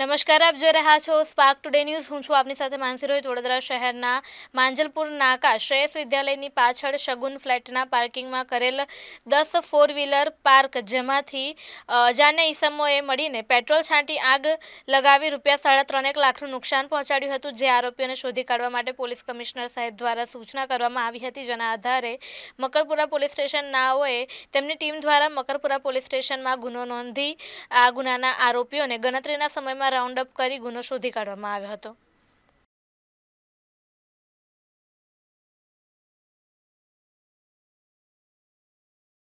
નમસ્કાર આપ જો રહ્યા છો સ્પાર્ક ટુડે ન્યૂઝ હું છું આપની સાથે માનસી રોય થોળદરા શહેરના માંજલપુર નાકા શ્રેયસ વિદ્યાલયની પાછળ શગુન ફ્લેટના parking માં કરેલ 10 ફોર્વీలર પાર્ક જમાથી જનાય ઇસમોએ મળીને પેટ્રોલ છાંટી આગ લગાવી રૂપિયા 3.51 લાખનો નુકસાન પહોંચાડ્યું હતું જે આરોપીઓને શોધી કાઢવા માટે પોલીસ કમિશનર સાહેબ દ્વારા સૂચના કરવામાં આવી હતી જેના આધારે મકરપુરા પોલીસ સ્ટેશન નાઓએ તેમની ટીમ દ્વારા મકરપુરા પોલીસ સ્ટેશનમાં ગુનો નોંધી આ ગુનાના આરોપીઓને ગનત્રેના સમયમાં રાઉન્ડઅપ કરી ગુનો શોધી કાઢવામાં આવ્યો હતો